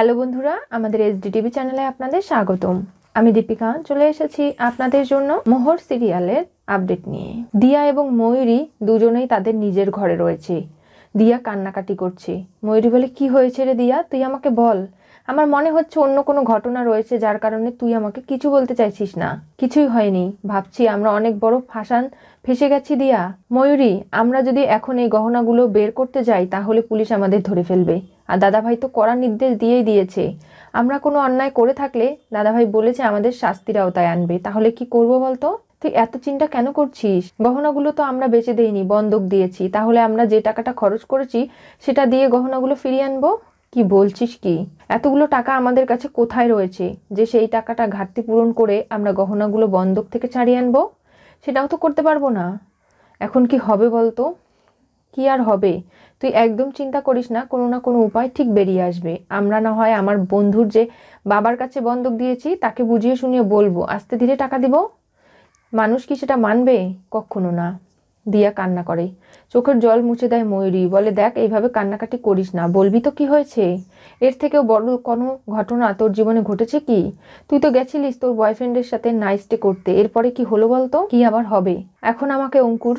Hello বন্ধুরা আমাদের SDTV চ্যানেলে আপনাদের স্বাগতম আমি দীপিকা চলে এসেছি আপনাদের জন্য মোহর সিরিয়ালের আপডেট নিয়ে দিয়া এবং ময়ূরী দুজনেই তাদের নিজের ঘরে রয়েছে দিয়া কান্নাকাটি করছে ময়ূরী বলে কি হয়েছে রে দিয়া তুই আমাকে বল আমার মনে হচ্ছে অন্য কোনো ঘটনা রয়েছে যার কারণে তুই আমাকে কিছু বলতে চাইছিস না কিছুই হয়নি ভাবছি আমরা অনেক বড় ফাঁসান ফেসে গেছি দিয়া ময়ূরী আমরা যদি এখন এই গহনাগুলো বের করতে যাই তাহলে পুলিশ আমাদের ধরে ফেলবে আর দাদাভাই তো করার নির্দেশ দিয়েই দিয়েছে আমরা কোনো অন্যায় করে থাকলে দাদাভাই বলেছে আমাদের শাস্তিরাও তাই আনবে তাহলে কি করব বলতো তুই এত চিন্তা কেন করছিস গহনাগুলো তো আমরা বেঁচে দেইনি বন্ধক দিয়েছি তাহলে আমরা যে টাকাটা খরচ করেছি সেটা দিয়ে গহনাগুলো ফিরিয়ে আনবো কি বলছিস কি এতগুলো টাকা আমাদের কাছে কোথায় রয়েছে যে সেই টাকাটা ঘাটতি পূরণ করে আমরা গহনাগুলো বন্ধক থেকে ছাড়িয়ে আনবো সেটাও তো করতে পারবো না এখন কি হবে বলতো কি আর হবে তুই একদম চিন্তা করিস না কোনো না কোনো উপায় ঠিক বেরিয়ে আসবে আমরা না হয় আমার বন্ধুর যে বাবার কাছে বন্ধক দিয়েছি তাকে বুঝিয়ে শুনিয়ে বলবো আস্তে ধীরে টাকা দিব মানুষ কি সেটা মানবে কখনো না দিয়া কান্না করে চোখের জল মুছে দেয় ময়ূরী বলে দেখ এইভাবে কান্নাকাটি করিস না বলবি তো কি হয়েছে এর থেকেও বড় কোনো ঘটনা তোর জীবনে ঘটেছে কি তুই তো গেছিলিস তোর বয়ফ্রেন্ডের সাথে ডে করতে এরপরে কি হলো বলতো কি আবার হবে এখন আমাকে অঙ্কুর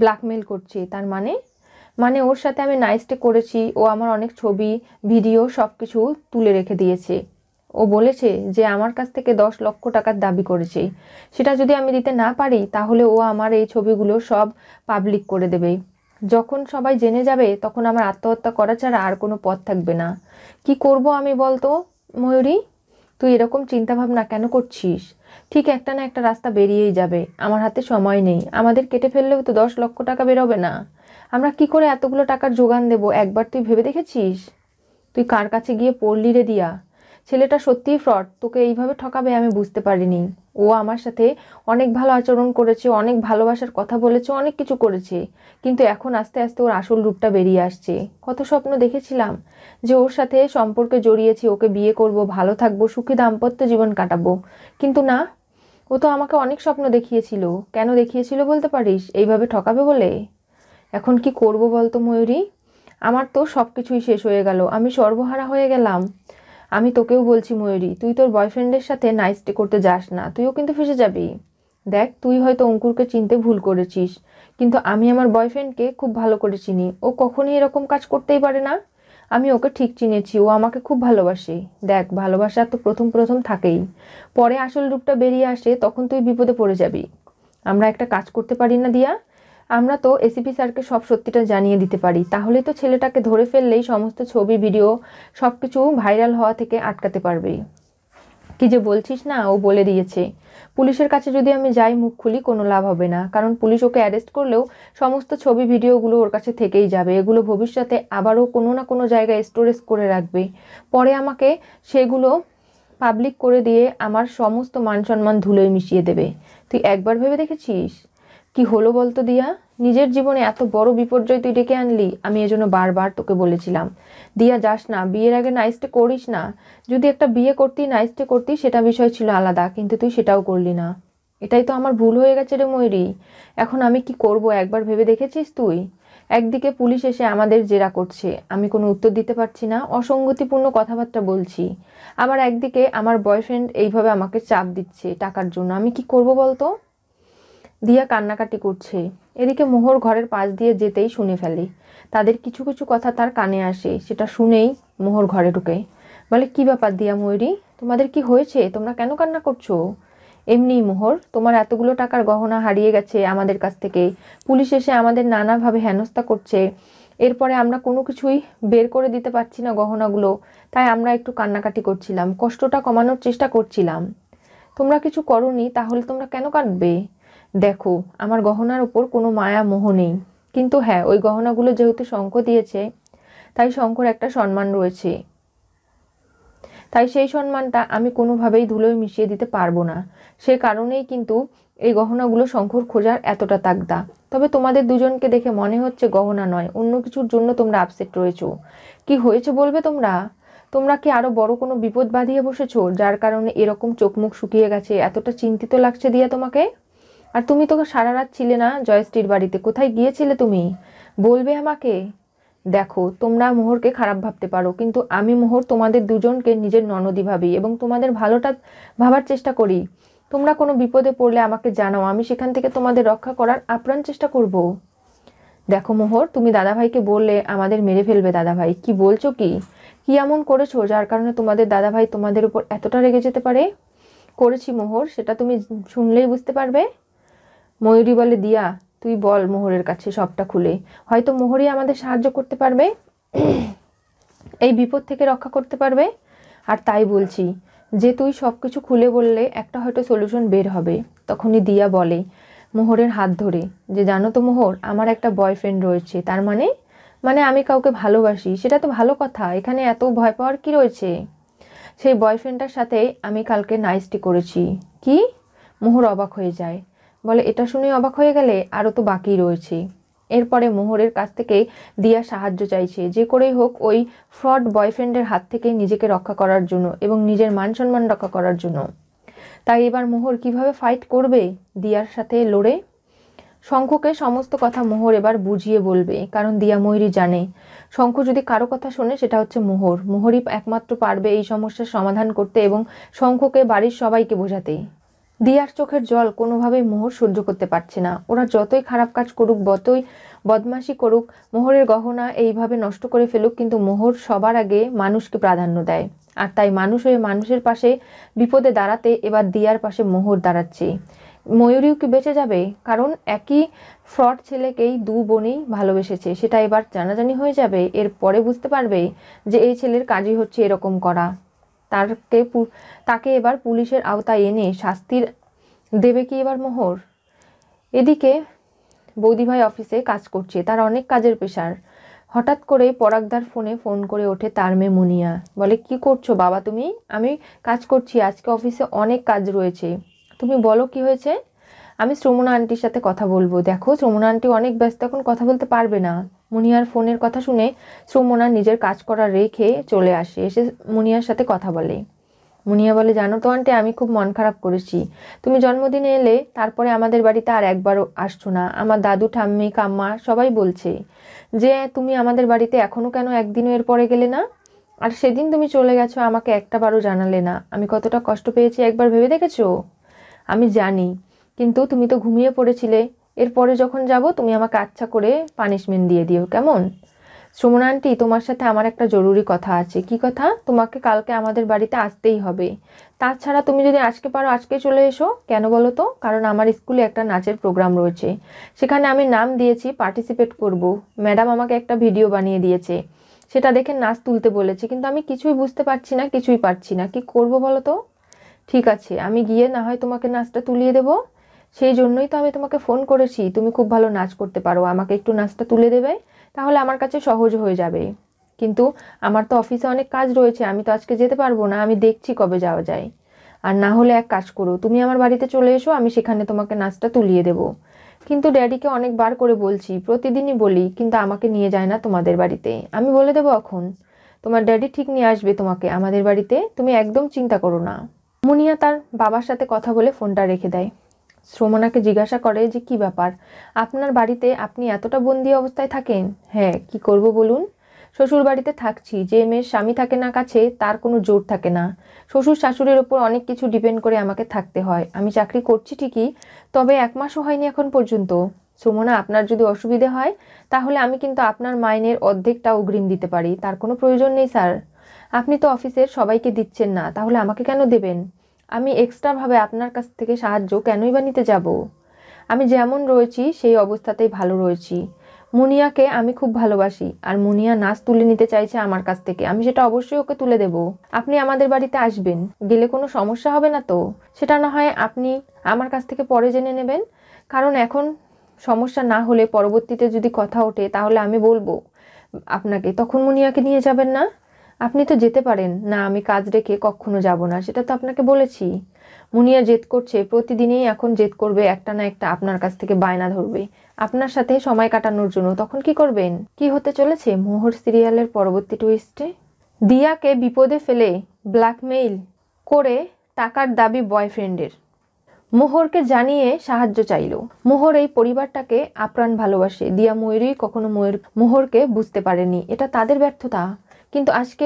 ব্ল্যাকমেল করছে তার মানে মানে ওর সাথে আমি নাইস্টে করেছি ও আমার অনেক ছবি ভিডিও সব কিছু তুলে রেখে দিয়েছে ও বলেছে যে আমার কাছ থেকে দশ লক্ষ টাকার দাবি করেছে সেটা যদি আমি দিতে না পারি তাহলে ও আমার এই ছবিগুলো সব পাবলিক করে দেবে যখন সবাই জেনে যাবে তখন আমার আত্মহত্যা করা ছাড়া আর কোনো পথ থাকবে না কি করব আমি বলতো ময়ূরী তুই এরকম চিন্তাভাবনা কেন করছিস ঠিক একটা না একটা রাস্তা বেরিয়েই যাবে আমার হাতে সময় নেই আমাদের কেটে ফেললেও তো দশ লক্ষ টাকা বেরোবে না আমরা কি করে এতগুলো টাকার যোগান দেব একবার তুই ভেবে দেখেছিস তুই কার কাছে গিয়ে পড়লি রে দিয়া ছেলেটা সত্যিই ফ্রড তোকে এইভাবে ঠকাবে আমি বুঝতে পারিনি ও আমার সাথে অনেক ভালো আচরণ করেছে অনেক ভালোবাসার কথা বলেছে অনেক কিছু করেছে কিন্তু এখন আস্তে আস্তে ওর আসল রূপটা বেরিয়ে আসছে কত স্বপ্ন দেখেছিলাম যে ওর সাথে সম্পর্কে জড়িয়েছি ওকে বিয়ে করব ভালো থাকবো সুখী দাম্পত্য জীবন কাটাবো কিন্তু না ও তো আমাকে অনেক স্বপ্ন দেখিয়েছিল কেন দেখিয়েছিল বলতে পারিস এইভাবে ঠকাবে বলে এখন কি করব বলতো ময়ূরী আমার তো সব কিছুই শেষ হয়ে গেল আমি সর্বহারা হয়ে গেলাম আমি তোকেও বলছি ময়ূরী তুই তোর বয়ফ্রেন্ডের সাথে ডে করতে যাস না তুইও কিন্তু ফেসে যাবি দেখ তুই হয়তো অঙ্কুরকে চিনতে ভুল করেছিস কিন্তু আমি আমার বয়ফ্রেন্ডকে খুব ভালো করে চিনি ও কখনই এরকম কাজ করতেই পারে না আমি ওকে ঠিক চিনেছি ও আমাকে খুব ভালোবাসে দেখ ভালোবাসা তো প্রথম প্রথম থাকেই পরে আসল রূপটা বেরিয়ে আসে তখন তুই বিপদে পড়ে যাবি আমরা একটা কাজ করতে পারি না দিয়া আমরা তো এসিপি স্যারকে সব সত্যিটা জানিয়ে দিতে পারি তাহলে তো ছেলেটাকে ধরে ফেললেই সমস্ত ছবি ভিডিও সব কিছু ভাইরাল হওয়া থেকে আটকাতে পারবে কি যে বলছিস না ও বলে দিয়েছে পুলিশের কাছে যদি আমি যাই মুখ খুলি কোনো লাভ হবে না কারণ পুলিশ ওকে অ্যারেস্ট করলেও সমস্ত ছবি ভিডিওগুলো ওর কাছে থেকেই যাবে এগুলো ভবিষ্যতে আবারও কোনো না কোনো জায়গায় স্টোরেজ করে রাখবে পরে আমাকে সেগুলো পাবলিক করে দিয়ে আমার সমস্ত মান সম্মান ধুলোয় মিশিয়ে দেবে তুই একবার ভেবে দেখেছিস কি হলো বলতো দিয়া নিজের জীবনে এত বড় বিপর্যয় তুই ডেকে আনলি আমি এজন্য বারবার তোকে বলেছিলাম দিয়া যাস না বিয়ের আগে নাইসটে করিস না যদি একটা বিয়ে করতি নাইসটে করতি সেটা বিষয় ছিল আলাদা কিন্তু তুই সেটাও করলি না এটাই তো আমার ভুল হয়ে গেছে রে ময়ূরী এখন আমি কি করব একবার ভেবে দেখেছিস তুই একদিকে পুলিশ এসে আমাদের জেরা করছে আমি কোনো উত্তর দিতে পারছি না অসঙ্গতিপূর্ণ কথাবার্তা বলছি আমার একদিকে আমার বয়ফ্রেন্ড এইভাবে আমাকে চাপ দিচ্ছে টাকার জন্য আমি কি করব বলতো দিয়া কান্নাকাটি করছে এদিকে মোহর ঘরের পাশ দিয়ে যেতেই শুনে ফেলে তাদের কিছু কিছু কথা তার কানে আসে সেটা শুনেই মোহর ঘরে ঢুকে বলে কি ব্যাপার দিয়া ময়ূরী তোমাদের কি হয়েছে তোমরা কেন কান্না করছো এমনি মোহর তোমার এতগুলো টাকার গহনা হারিয়ে গেছে আমাদের কাছ থেকে পুলিশ এসে আমাদের নানাভাবে হেনস্থা করছে এরপরে আমরা কোনো কিছুই বের করে দিতে পারছি না গহনাগুলো তাই আমরা একটু কান্নাকাটি করছিলাম কষ্টটা কমানোর চেষ্টা করছিলাম তোমরা কিছু করনি তাহলে তোমরা কেন কাঁদবে দেখো আমার গহনার ওপর কোনো মায়া মোহ নেই কিন্তু হ্যাঁ ওই গহনাগুলো যেহেতু শঙ্খ দিয়েছে তাই শঙ্কর একটা সম্মান রয়েছে তাই সেই সম্মানটা আমি কোনোভাবেই ধুলোয় মিশিয়ে দিতে পারবো না সে কারণেই কিন্তু এই গহনাগুলো শঙ্কর খোঁজার এতটা তাগদা তবে তোমাদের দুজনকে দেখে মনে হচ্ছে গহনা নয় অন্য কিছুর জন্য তোমরা আপসেট রয়েছো কি হয়েছে বলবে তোমরা তোমরা কি আরও বড় কোনো বিপদ বাঁধিয়ে বসেছো যার কারণে এরকম চোখ মুখ শুকিয়ে গেছে এতটা চিন্তিত লাগছে দিয়া তোমাকে আর তুমি তো সারা রাত ছিলে না জয়শ্রীর বাড়িতে কোথায় গিয়েছিলে তুমি বলবে আমাকে দেখো তোমরা মোহরকে খারাপ ভাবতে পারো কিন্তু আমি মোহর তোমাদের দুজনকে নিজের ননদি ভাবি এবং তোমাদের ভালোটা ভাবার চেষ্টা করি তোমরা কোনো বিপদে পড়লে আমাকে জানাও আমি সেখান থেকে তোমাদের রক্ষা করার আপ্রাণ চেষ্টা করব দেখো মোহর তুমি দাদাভাইকে বললে আমাদের মেরে ফেলবে দাদাভাই কি বলছো কি কি এমন করেছো যার কারণে তোমাদের দাদাভাই তোমাদের উপর এতটা রেগে যেতে পারে করেছি মোহর সেটা তুমি শুনলেই বুঝতে পারবে ময়ূরী বলে দিয়া তুই বল মোহরের কাছে সবটা খুলে হয়তো মোহরই আমাদের সাহায্য করতে পারবে এই বিপদ থেকে রক্ষা করতে পারবে আর তাই বলছি যে তুই সব কিছু খুলে বললে একটা হয়তো সলিউশন বের হবে তখনই দিয়া বলে মোহরের হাত ধরে যে জানো তো মোহর আমার একটা বয়ফ্রেন্ড রয়েছে তার মানে মানে আমি কাউকে ভালোবাসি সেটা তো ভালো কথা এখানে এত ভয় পাওয়ার কি রয়েছে সেই বয়ফ্রেন্ডটার সাথে আমি কালকে নাইসটি করেছি কি মোহর অবাক হয়ে যায় বলে এটা শুনে অবাক হয়ে গেলে আরও তো বাকি রয়েছে এরপরে মোহরের কাছ থেকে দিয়া সাহায্য চাইছে যে করেই হোক ওই ফ্রড বয়ফ্রেন্ডের হাত থেকে নিজেকে রক্ষা করার জন্য এবং নিজের মান সম্মান রক্ষা করার জন্য তাই এবার মোহর কিভাবে ফাইট করবে দিয়ার সাথে লড়ে শঙ্খকে সমস্ত কথা মোহর এবার বুঝিয়ে বলবে কারণ দিয়া ময়ূরী জানে শঙ্খ যদি কারো কথা শোনে সেটা হচ্ছে মোহর মোহরই একমাত্র পারবে এই সমস্যার সমাধান করতে এবং শঙ্খকে বাড়ির সবাইকে বোঝাতে দিয়ার চোখের জল কোনোভাবেই মোহর সহ্য করতে পারছে না ওরা যতই খারাপ কাজ করুক বতই বদমাশি করুক মোহরের গহনা এইভাবে নষ্ট করে ফেলুক কিন্তু মোহর সবার আগে মানুষকে প্রাধান্য দেয় আর তাই মানুষ হয়ে মানুষের পাশে বিপদে দাঁড়াতে এবার দিয়ার পাশে মোহর দাঁড়াচ্ছে ময়ূরীও কি বেঁচে যাবে কারণ একই ফ্রড ছেলেকেই দু বোনেই ভালোবেসেছে সেটা এবার জানাজানি হয়ে যাবে এর পরে বুঝতে পারবে যে এই ছেলের কাজই হচ্ছে এরকম করা তাকে তাকে এবার পুলিশের আওতায় এনে শাস্তির দেবে কি এবার মোহর এদিকে বৌদিভাই অফিসে কাজ করছে তার অনেক কাজের পেশার হঠাৎ করে পরাগদার ফোনে ফোন করে ওঠে তার মেয়ে মুনিয়া বলে কি করছো বাবা তুমি আমি কাজ করছি আজকে অফিসে অনেক কাজ রয়েছে তুমি বলো কি হয়েছে আমি শ্রমণা আন্টির সাথে কথা বলবো দেখো শ্রমণা আন্টি অনেক ব্যস্ত এখন কথা বলতে পারবে না মুনিয়ার ফোনের কথা শুনে শ্রমনা নিজের কাজ করা রেখে চলে আসে এসে মুনিয়ার সাথে কথা বলে মুনিয়া বলে জানো তো আন্টি আমি খুব মন খারাপ করেছি তুমি জন্মদিনে এলে তারপরে আমাদের বাড়িতে আর একবারও আসছো না আমার দাদু ঠাম্মি কাম্মা সবাই বলছে যে তুমি আমাদের বাড়িতে এখনও কেন একদিনও এর পরে গেলে না আর সেদিন তুমি চলে গেছো আমাকে একটাবারও জানালে না আমি কতটা কষ্ট পেয়েছি একবার ভেবে দেখেছো আমি জানি কিন্তু তুমি তো ঘুমিয়ে পড়েছিলে এরপরে যখন যাব তুমি আমাকে আচ্ছা করে পানিশমেন্ট দিয়ে দিও কেমন সুমন আন্টি তোমার সাথে আমার একটা জরুরি কথা আছে কি কথা তোমাকে কালকে আমাদের বাড়িতে আসতেই হবে তাছাড়া তুমি যদি আজকে পারো আজকে চলে এসো কেন বলো তো কারণ আমার স্কুলে একটা নাচের প্রোগ্রাম রয়েছে সেখানে আমি নাম দিয়েছি পার্টিসিপেট করব। ম্যাডাম আমাকে একটা ভিডিও বানিয়ে দিয়েছে সেটা দেখে নাচ তুলতে বলেছে কিন্তু আমি কিছুই বুঝতে পারছি না কিছুই পারছি না কি করব বলো তো ঠিক আছে আমি গিয়ে না হয় তোমাকে নাচটা তুলিয়ে দেবো সেই জন্যই তো আমি তোমাকে ফোন করেছি তুমি খুব ভালো নাচ করতে পারো আমাকে একটু নাচটা তুলে দেবে তাহলে আমার কাছে সহজ হয়ে যাবে কিন্তু আমার তো অফিসে অনেক কাজ রয়েছে আমি তো আজকে যেতে পারবো না আমি দেখছি কবে যাওয়া যায় আর না হলে এক কাজ করো তুমি আমার বাড়িতে চলে এসো আমি সেখানে তোমাকে নাচটা তুলিয়ে দেবো কিন্তু ড্যাডিকে অনেকবার করে বলছি প্রতিদিনই বলি কিন্তু আমাকে নিয়ে যায় না তোমাদের বাড়িতে আমি বলে দেবো এখন তোমার ড্যাডি ঠিক নিয়ে আসবে তোমাকে আমাদের বাড়িতে তুমি একদম চিন্তা করো না মুনিয়া তার বাবার সাথে কথা বলে ফোনটা রেখে দেয় শ্রমনাকে জিজ্ঞাসা করে যে কি ব্যাপার আপনার বাড়িতে আপনি এতটা বন্দি অবস্থায় থাকেন হ্যাঁ কি করব বলুন শ্বশুর বাড়িতে থাকছি যে মেয়ের স্বামী থাকে না কাছে তার কোনো জোর থাকে না শ্বশুর শাশুড়ির ওপর অনেক কিছু ডিপেন্ড করে আমাকে থাকতে হয় আমি চাকরি করছি ঠিকই তবে এক মাসও হয়নি এখন পর্যন্ত সুমনা আপনার যদি অসুবিধে হয় তাহলে আমি কিন্তু আপনার মাইনের অর্ধেকটা অগ্রিম দিতে পারি তার কোনো প্রয়োজন নেই স্যার আপনি তো অফিসের সবাইকে দিচ্ছেন না তাহলে আমাকে কেন দেবেন আমি এক্সট্রাভাবে আপনার কাছ থেকে সাহায্য কেনই বা নিতে যাব আমি যেমন রয়েছি সেই অবস্থাতেই ভালো রয়েছি মুনিয়াকে আমি খুব ভালোবাসি আর মুনিয়া নাচ তুলে নিতে চাইছে আমার কাছ থেকে আমি সেটা অবশ্যই ওকে তুলে দেব আপনি আমাদের বাড়িতে আসবেন গেলে কোনো সমস্যা হবে না তো সেটা না হয় আপনি আমার কাছ থেকে পরে জেনে নেবেন কারণ এখন সমস্যা না হলে পরবর্তীতে যদি কথা ওঠে তাহলে আমি বলবো আপনাকে তখন মুনিয়াকে নিয়ে যাবেন না আপনি তো যেতে পারেন না আমি কাজ রেখে কখনো যাব না সেটা তো আপনাকে বলেছি মুনিয়া জেদ করছে প্রতিদিনই এখন জেদ করবে একটা না একটা আপনার কাছ থেকে বায়না ধরবে আপনার সাথে সময় কাটানোর জন্য তখন কি করবেন কি হতে চলেছে মোহর সিরিয়ালের পরবর্তী টুইস্টে দিয়াকে বিপদে ফেলে ব্ল্যাকমেইল করে টাকার দাবি বয়ফ্রেন্ডের মোহরকে জানিয়ে সাহায্য চাইল মোহর এই পরিবারটাকে আপ্রাণ ভালোবাসে দিয়া ময়ূরই কখনো ময়ূর মোহরকে বুঝতে পারেনি এটা তাদের ব্যর্থতা কিন্তু আজকে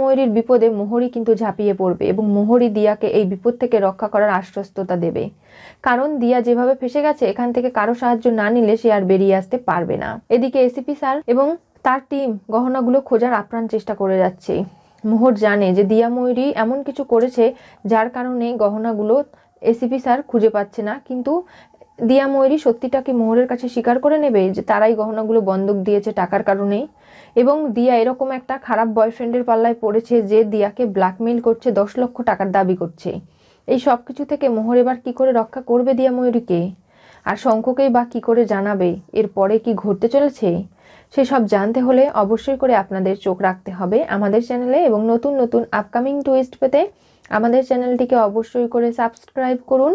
ময়ূরীর বিপদে মোহরি কিন্তু ঝাঁপিয়ে পড়বে এবং মোহরি দিয়াকে এই বিপদ থেকে রক্ষা করার আশ্বস্ততা দেবে কারণ দিয়া যেভাবে ফেসে গেছে এখান থেকে কারো সাহায্য না নিলে সে আর বেরিয়ে আসতে পারবে না এদিকে এসিপি স্যার এবং তার টিম গহনাগুলো খোঁজার আপ্রাণ চেষ্টা করে যাচ্ছে মোহর জানে যে দিয়া ময়ূরী এমন কিছু করেছে যার কারণে গহনাগুলো এসিপি স্যার খুঁজে পাচ্ছে না কিন্তু দিয়া ময়ূরী সত্যিটা কি মোহরের কাছে স্বীকার করে নেবে যে তারাই গহনাগুলো বন্ধক দিয়েছে টাকার কারণে এবং দিয়া এরকম একটা খারাপ বয়ফ্রেন্ডের পাল্লায় পড়েছে যে দিয়াকে ব্ল্যাকমেইল করছে দশ লক্ষ টাকার দাবি করছে এই সব কিছু থেকে মোহর এবার কী করে রক্ষা করবে দিয়া ময়ূরীকে আর শঙ্খকেই বা কী করে জানাবে এরপরে কি ঘটতে চলেছে সে সব জানতে হলে অবশ্যই করে আপনাদের চোখ রাখতে হবে আমাদের চ্যানেলে এবং নতুন নতুন আপকামিং টুইস্ট পেতে আমাদের চ্যানেলটিকে অবশ্যই করে সাবস্ক্রাইব করুন